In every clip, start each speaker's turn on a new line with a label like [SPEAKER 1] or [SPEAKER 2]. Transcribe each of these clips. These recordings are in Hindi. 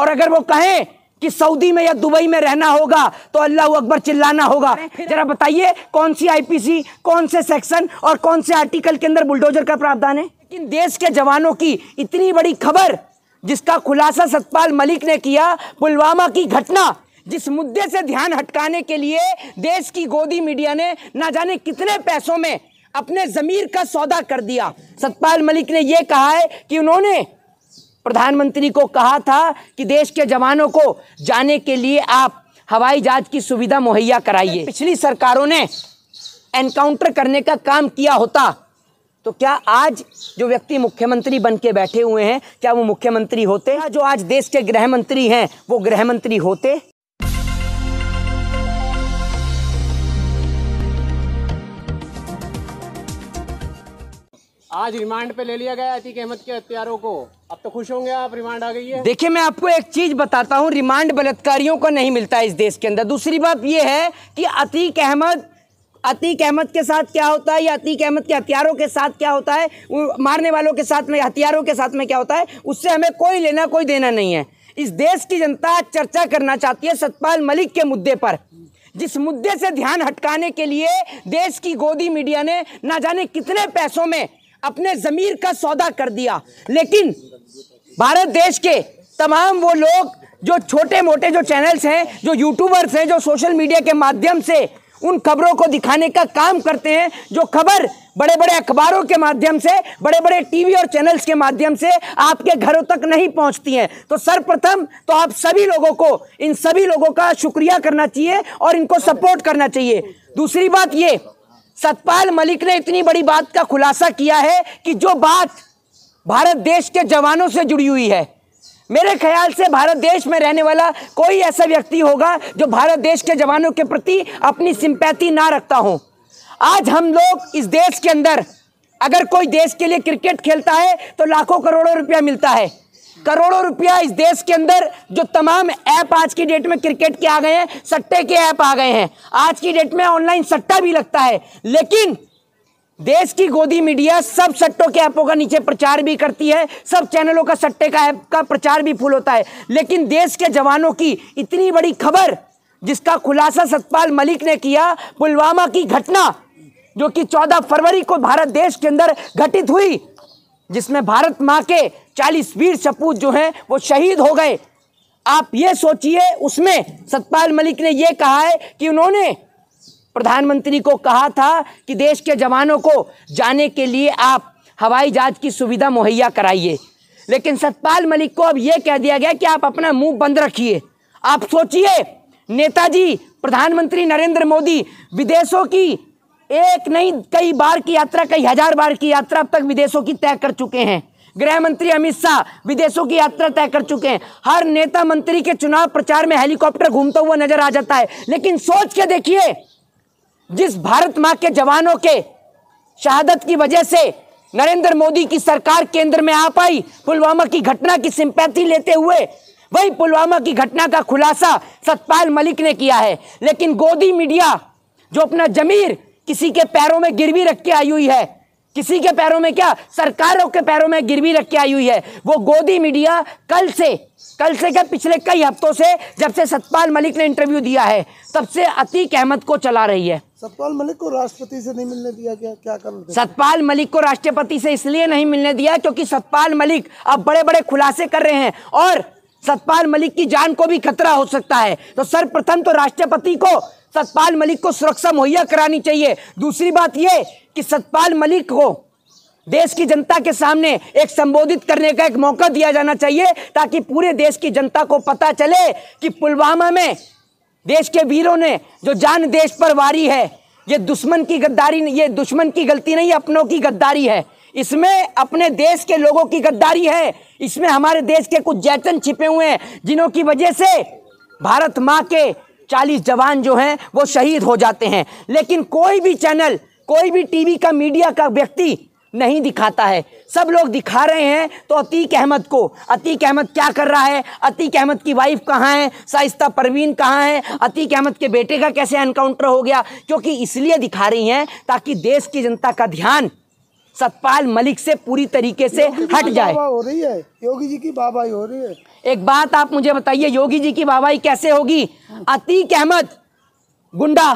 [SPEAKER 1] और अगर वो कहें कि सऊदी में या दुबई में रहना होगा तो अल्लाह अकबर चिल्लाना होगा जरा बताइए कौन सी आईपीसी कौन से सेक्शन और कौन से आर्टिकल के अंदर बुलडोजर का प्रावधान है लेकिन देश के जवानों की इतनी बड़ी खबर जिसका खुलासा सतपाल मलिक ने किया पुलवामा की घटना जिस मुद्दे से ध्यान हटकाने के लिए देश की गोदी मीडिया ने ना जाने कितने पैसों में अपने ज़मीर का सौदा कर दिया सतपाल मलिक ने यह कहा है कि उन्होंने प्रधानमंत्री को कहा था कि देश के जवानों को जाने के लिए आप हवाई जहाज की सुविधा मुहैया कराइए पिछली सरकारों ने एनकाउंटर करने का काम किया होता तो क्या आज जो व्यक्ति मुख्यमंत्री बन के बैठे हुए हैं क्या वो मुख्यमंत्री होते जो आज देश के गृह मंत्री हैं वो गृह मंत्री होते आज रिमांड पे ले लिया गया अतीक अहमद के हत्यारों को अब तो खुश होंगे आप रिमांड आ गई है देखिए मैं आपको एक चीज बताता हूँ रिमांड बलात्कारियों को नहीं मिलता इस देश के अंदर दूसरी बात यह है कि अतीक अहमद अतीक अहमद के साथ क्या होता है या अतीक अहमद के हथियारों के साथ क्या होता है मारने वालों के साथ में हथियारों के साथ में क्या होता है उससे हमें कोई लेना कोई देना नहीं है इस देश की जनता चर्चा करना चाहती है सतपाल मलिक के मुद्दे पर जिस मुद्दे से ध्यान हटकाने के लिए देश की गोदी मीडिया ने ना जाने कितने पैसों में अपने ज़मीर का सौदा कर दिया लेकिन भारत देश के तमाम वो लोग जो छोटे मोटे जो चैनल्स हैं जो यूट्यूबर्स हैं जो सोशल मीडिया के माध्यम से उन खबरों को दिखाने का काम करते हैं जो खबर बड़े बड़े अखबारों के माध्यम से बड़े बड़े टीवी और चैनल्स के माध्यम से आपके घरों तक नहीं पहुंचती हैं तो सर्वप्रथम तो आप सभी लोगों को इन सभी लोगों का शुक्रिया करना चाहिए और इनको सपोर्ट करना चाहिए दूसरी बात ये सतपाल मलिक ने इतनी बड़ी बात का खुलासा किया है कि जो बात भारत देश के जवानों से जुड़ी हुई है मेरे ख्याल से भारत देश में रहने वाला कोई ऐसा व्यक्ति होगा जो भारत देश के जवानों के प्रति अपनी सिंपैथी ना रखता हो आज हम लोग इस देश के अंदर अगर कोई देश के लिए क्रिकेट खेलता है तो लाखों करोड़ों रुपया मिलता है करोड़ों रुपया इस देश के अंदर जो तमाम ऐप आज की डेट में क्रिकेट के आ गए हैं सट्टे के ऐप आ गए हैं आज की डेट में ऑनलाइन सट्टा भी लगता है लेकिन देश की गोदी मीडिया सब सट्टों के ऐपों का नीचे प्रचार भी करती है सब चैनलों का सट्टे का ऐप का प्रचार भी फुल होता है लेकिन देश के जवानों की इतनी बड़ी खबर जिसका खुलासा सतपाल मलिक ने किया पुलवामा की घटना जो कि 14 फरवरी को भारत देश के अंदर घटित हुई जिसमें भारत माँ के चालीस वीर सपूत जो हैं वो शहीद हो गए आप ये सोचिए उसमें सतपाल मलिक ने ये कहा है कि उन्होंने प्रधानमंत्री को कहा था कि देश के जवानों को जाने के लिए आप हवाई जहाज की सुविधा मुहैया कराइए लेकिन सतपाल मलिक को अब ये कह दिया गया कि आप अपना मुंह बंद रखिए आप सोचिए नेताजी प्रधानमंत्री नरेंद्र मोदी विदेशों की एक नहीं कई बार की यात्रा कई हजार बार की यात्रा अब तक विदेशों की तय कर चुके हैं गृह मंत्री अमित शाह विदेशों की यात्रा तय कर चुके हैं हर नेता मंत्री के चुनाव प्रचार में हेलीकॉप्टर घूमता हुआ नजर आ जाता है लेकिन सोच के देखिए जिस भारत माँ के जवानों के शहादत की वजह से नरेंद्र मोदी की सरकार केंद्र में आ पाई पुलवामा की घटना की सिंपैथी लेते हुए वही पुलवामा की घटना का खुलासा सतपाल मलिक ने किया है लेकिन गोदी मीडिया जो अपना जमीर किसी के पैरों में गिरवी रख के आई हुई है किसी के पैरों में क्या सरकारों के पैरों में गिरवी रख के आई हुई है वो गोदी मीडिया कल से कल से क्या पिछले कई हफ्तों से जब से सतपाल मलिक ने इंटरव्यू दिया है तब से अतीक अहमद को चला रही है सतपाल मलिक को राष्ट्रपति से नहीं मिलने दिया क्या क्या कर सतपाल मलिक को राष्ट्रपति से इसलिए नहीं मिलने दिया क्योंकि सतपाल मलिक अब बड़े बड़े खुलासे कर रहे हैं और सतपाल मलिक की जान को भी खतरा हो सकता है तो सर्वप्रथम तो राष्ट्रपति को सतपाल मलिक को सुरक्षा मुहैया करानी चाहिए दूसरी बात यह कि सतपाल मलिक को देश की जनता के सामने एक संबोधित करने का एक मौका दिया जाना चाहिए ताकि पूरे देश की जनता को पता चले कि पुलवामा में देश के वीरों ने जो जान देश पर वारी है ये दुश्मन की गद्दारी ये दुश्मन की गलती नहीं अपनों की गद्दारी है इसमें अपने देश के लोगों की गद्दारी है इसमें हमारे देश के कुछ जैतन छिपे हुए हैं जिन्हों की वजह से भारत माँ के चालीस जवान जो हैं वो शहीद हो जाते हैं लेकिन कोई भी चैनल कोई भी टीवी का मीडिया का व्यक्ति नहीं दिखाता है सब लोग दिखा रहे हैं तो अतीक अहमद को अतीक अहमद क्या कर रहा है अतीक अहमद की वाइफ कहाँ है साइस्ता परवीन कहाँ है अतीक अहमद के बेटे का कैसे एनकाउंटर हो गया क्योंकि इसलिए दिखा रही हैं ताकि देश की जनता का ध्यान सतपाल मलिक से पूरी तरीके से हट जाए हो रही है योगी जी की बाबाई हो रही है एक बात आप मुझे बताइए योगी जी की बाबाई कैसे होगी अतीक अहमद गुंडा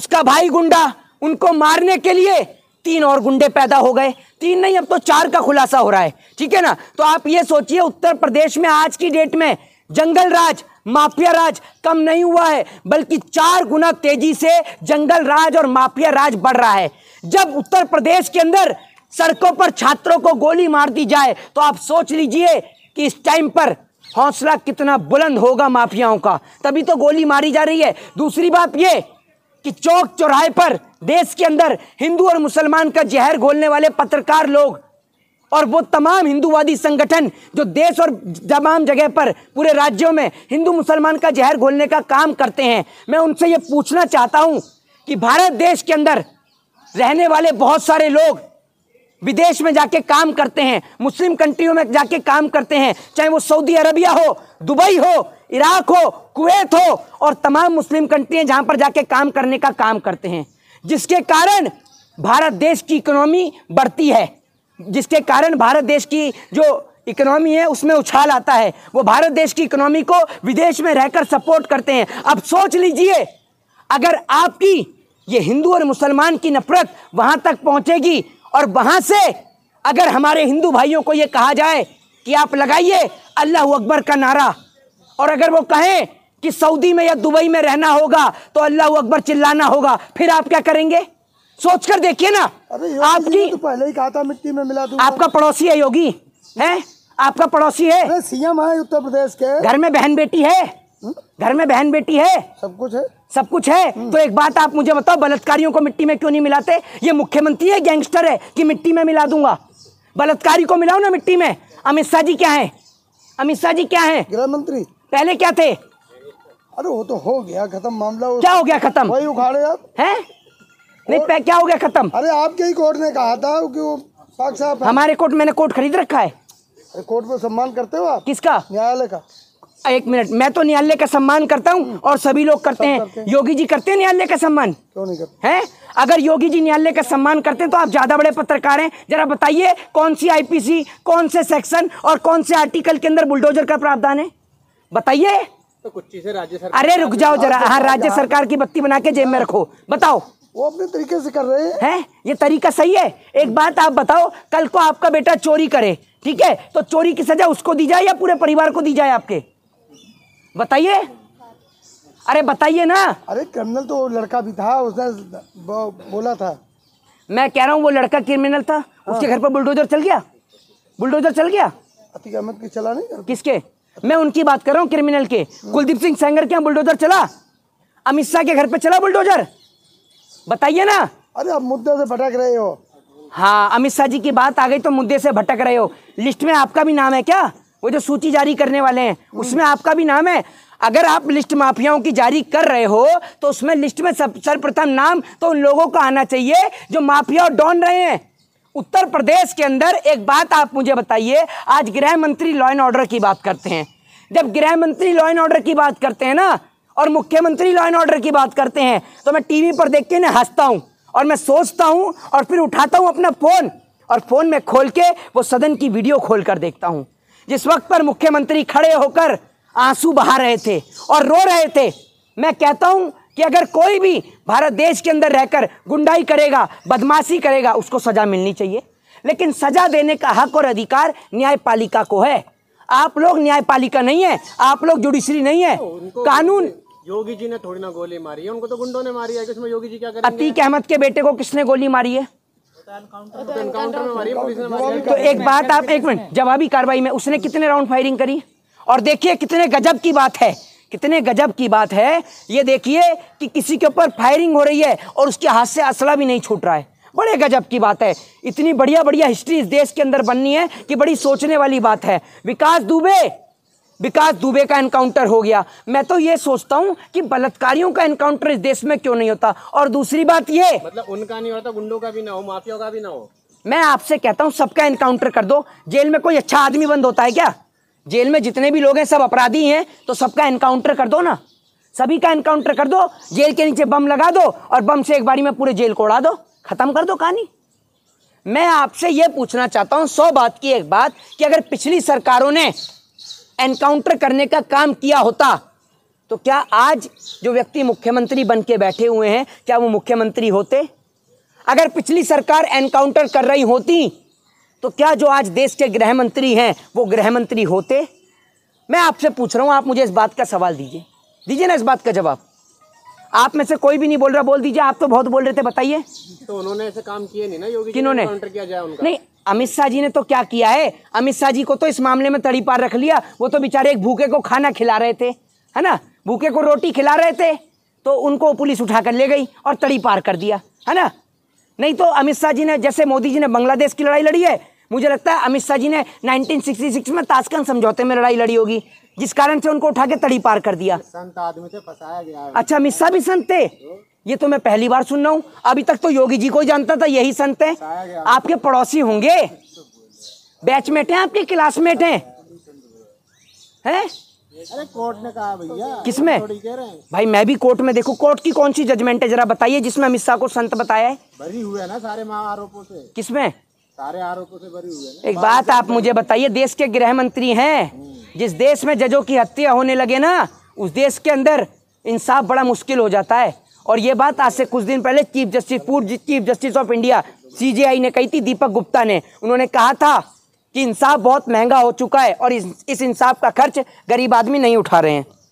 [SPEAKER 1] उसका भाई गुंडा उनको मारने के लिए तीन और गुंडे पैदा हो गए तीन नहीं अब तो चार का खुलासा हो रहा है ठीक है ना तो आप ये सोचिए उत्तर प्रदेश में आज की डेट में जंगल राज माफिया राज कम नहीं हुआ है बल्कि चार गुना तेजी से जंगल राज और माफिया राज बढ़ रहा है जब उत्तर प्रदेश के अंदर सड़कों पर छात्रों को गोली मार दी जाए तो आप सोच लीजिए कि इस टाइम पर हौसला कितना बुलंद होगा माफियाओं का तभी तो गोली मारी जा रही है दूसरी बात ये कि चौक चौराहे पर देश के अंदर हिंदू और मुसलमान का जहर घोलने वाले पत्रकार लोग और वो तमाम हिंदूवादी संगठन जो देश और तमाम जगह पर पूरे राज्यों में हिंदू मुसलमान का जहर घोलने का काम करते हैं मैं उनसे ये पूछना चाहता हूँ कि भारत देश के अंदर रहने वाले बहुत सारे लोग विदेश में जाके काम करते हैं मुस्लिम कंट्रियों में जाके काम करते हैं चाहे वो सऊदी अरबिया हो दुबई हो इराक हो कुवैत हो और तमाम मुस्लिम कंट्रियाँ जहाँ पर जाके काम करने का काम करते हैं जिसके कारण भारत देश की इकोनॉमी बढ़ती है जिसके कारण भारत देश की जो इकोनॉमी है उसमें उछाल आता है वो भारत देश की इकोनॉमी को विदेश में रहकर सपोर्ट करते हैं अब सोच लीजिए अगर आपकी ये हिंदू और मुसलमान की नफरत वहाँ तक पहुँचेगी और वहाँ से अगर हमारे हिंदू भाइयों को ये कहा जाए कि आप लगाइए अल्लाह अकबर का नारा और अगर वो कहें कि सऊदी में या दुबई में रहना होगा तो अल्लाह अकबर चिल्लाना होगा फिर आप क्या करेंगे सोच कर देखिए ना अरे आपकी तो पहले ही कहा था मिट्टी में मिला आपका पड़ोसी है योगी है आपका पड़ोसी है सीएम है उत्तर प्रदेश के घर में बहन बेटी है हम्म? घर में बहन बेटी है सब कुछ है सब कुछ है हम्म। तो एक बात आप मुझे बताओ बलात्कारियों को मिट्टी में क्यों नहीं मिलाते ये मुख्यमंत्री है गैंगस्टर है कि मिट्टी में मिला दूंगा बलात्कारी को मिलाओ ना मिट्टी में अमित शाह जी क्या है अमित शाह जी क्या है गृह मंत्री पहले क्या थे अरे वो तो हो गया खत्म मामला क्या हो गया खत्म वही उखाड़े आप हैं नहीं क्या हो गया खत्म अरे आपके ही कोर्ट ने कहा था कि वो पाक साहब हमारे कोर्ट मैंने कोर्ट खरीद रखा है अरे कोर्ट में सम्मान करते हो आप किसका न्यायालय का एक मिनट मैं तो न्यायालय का सम्मान करता हूँ हम्म। और सभी लोग करते हैं।, करते हैं योगी जी करते हैं न्यायालय का सम्मान क्यों नहीं करते हैं अगर योगी जी न्यायालय का सम्मान करते हैं तो आप ज्यादा बड़े पत्रकार हैं जरा बताइए कौन सी आईपीसी कौन से सेक्शन और कौन से आर्टिकल के अंदर बुलडोजर का प्रावधान है बताइए तो कुछ चीजें राज्य सरकार अरे रुक जाओ जरा हाँ राज्य सरकार की बत्ती बना के जेब में रखो बताओ वो अपने तरीके से कर रहे हैं है? ये तरीका सही है एक बात आप बताओ कल को आपका बेटा चोरी करे ठीक है तो चोरी की सजा उसको दी जाए या पूरे परिवार को दी जाए आपके बताइए अरे बताइए ना अरे क्रिमिनल तो लड़का भी था उसने बोला था मैं कह रहा हूँ वो लड़का क्रिमिनल था हाँ। उसके घर पर बुलडोजर चल गया बुलडोजर चल गया अतिक अहमद की चला नहीं किसके मैं उनकी बात कर रहा हूँ क्रिमिनल के हाँ। कुलदीप सिंह सेंगर के यहाँ बुलडोजर चला अमित शाह के घर पे चला बुलडोजर बताइए ना अरे आप मुद्दे से भटक रहे हो हाँ अमित शाह जी की बात आ गई तो मुद्दे से भटक रहे हो लिस्ट में आपका भी नाम है क्या वो जो सूची जारी करने वाले हैं उसमें आपका भी नाम है अगर आप लिस्ट माफियाओं की जारी कर रहे हो तो उसमें लिस्ट में सब सर्वप्रथम नाम तो उन लोगों का आना चाहिए जो माफिया डॉन रहे हैं उत्तर प्रदेश के अंदर एक बात आप मुझे बताइए आज गृह मंत्री लॉ एंड ऑर्डर की बात करते हैं जब गृह मंत्री लॉ एंड ऑर्डर की बात करते हैं ना और मुख्यमंत्री लॉ एंड ऑर्डर की बात करते हैं तो मैं टीवी पर देख के ना हंसता हूँ और मैं सोचता हूँ और फिर उठाता हूँ अपना फ़ोन और फ़ोन में खोल के वो सदन की वीडियो खोल कर देखता हूँ जिस वक्त पर मुख्यमंत्री खड़े होकर आंसू बहा रहे थे और रो रहे थे मैं कहता हूँ कि अगर कोई भी भारत देश के अंदर रहकर गुंडाई करेगा बदमाशी करेगा उसको सज़ा मिलनी चाहिए लेकिन सज़ा देने का हक और अधिकार न्यायपालिका को है आप लोग न्यायपालिका नहीं है आप लोग जुडिशरी नहीं है कानून योगी जी ने थोड़ी ना गोली मारी है उनको तो गुंडों ने मारी है उसमें योगी जी क्या करेंगे अतीक अहमद के बेटे को किसने गोली तो मारी है तो एक बात आप एक मिनट जवाबी कार्रवाई में उसने कितने राउंड फायरिंग करी और देखिए कितने गजब की बात है कितने गजब की बात है ये देखिए कि किसी के ऊपर फायरिंग हो रही है और उसके हाथ से असला भी नहीं छूट रहा है बड़े गजब की बात है इतनी बढ़िया बढ़िया हिस्ट्री इस देश के अंदर बननी है कि बड़ी सोचने वाली बात है विकास दुबे विकास दुबे का एनकाउंटर हो गया मैं तो ये सोचता हूँ कि बलात्कारियों का एनकाउंटर इस देश में क्यों नहीं होता और दूसरी बात ये मतलब उनका नहीं होता गुंडों का भी ना हो माफिया का भी ना हो मैं आपसे कहता हूँ सबका एनकाउंटर कर दो जेल में कोई अच्छा आदमी बंद होता है क्या जेल में जितने भी लोग हैं सब अपराधी हैं तो सबका एनकाउंटर कर दो ना सभी का एनकाउंटर कर दो जेल के नीचे बम लगा दो और बम से एक बारी में पूरे जेल को उड़ा दो खत्म कर दो कहानी मैं आपसे ये पूछना चाहता हूँ सौ बात की एक बात कि अगर पिछली सरकारों ने एनकाउंटर करने का काम किया होता तो क्या आज जो व्यक्ति मुख्यमंत्री बन के बैठे हुए हैं क्या वो मुख्यमंत्री होते अगर पिछली सरकार एनकाउंटर कर रही होती तो क्या जो आज देश के गृह मंत्री हैं वो गृह मंत्री होते मैं आपसे पूछ रहा हूँ आप मुझे इस बात का सवाल दीजिए दीजिए ना इस बात का जवाब आप में से कोई भी नहीं बोल रहा बोल दीजिए आप तो बहुत बोल रहे थे बताइए तो उन्होंने ऐसे काम किए नहीं ना योगी किन्होंने किया जाए उनका नहीं अमित शाह जी ने तो क्या किया है अमित शाह जी को तो इस मामले में तड़ी पार रख लिया वो तो बेचारे एक भूखे को खाना खिला रहे थे है ना भूखे को रोटी खिला रहे थे तो उनको पुलिस उठा कर ले गई और तड़ी पार कर दिया है ना नहीं तो अमित शाह जी ने जैसे मोदी जी ने बांग्लादेश की लड़ाई लड़ी है मुझे लगता है अमित शाह जी ने 1966 में ताशकंद समझौते में लड़ाई लड़ी होगी जिस कारण से उनको उठा के तड़ी पार कर दिया संत आदमी से फसाया गया अच्छा अमित शाह भी संत थे ये तो मैं पहली बार सुन रहा हूँ अभी तक तो योगी जी को ही जानता था यही संत है आपके पड़ोसी होंगे बैचमेट हैं आपके क्लासमेट हैं है? अरे कोर्ट ने कहा भैया किसमें भाई मैं भी कोर्ट में देखो कोर्ट की कौन सी जजमेंट है जरा बताइए जिसमें अमित शाह को संत बताया है भरी हुए है ना सारे आरोपों से किसमें सारे आरोपों से भरी हुए ना एक बात आप मुझे बताइए देश के गृह मंत्री हैं हम्म। जिस देश में जजों की हत्या होने लगे ना उस देश के अंदर इंसाफ बड़ा मुश्किल हो जाता है और ये बात आज से कुछ दिन पहले चीफ जस्टिस पूर्व chief justice of India CJI ने कही थी दीपक गुप्ता ने उन्होंने कहा था कि इंसाफ बहुत महंगा हो चुका है और इस, इस इंसाफ का खर्च गरीब आदमी नहीं उठा रहे हैं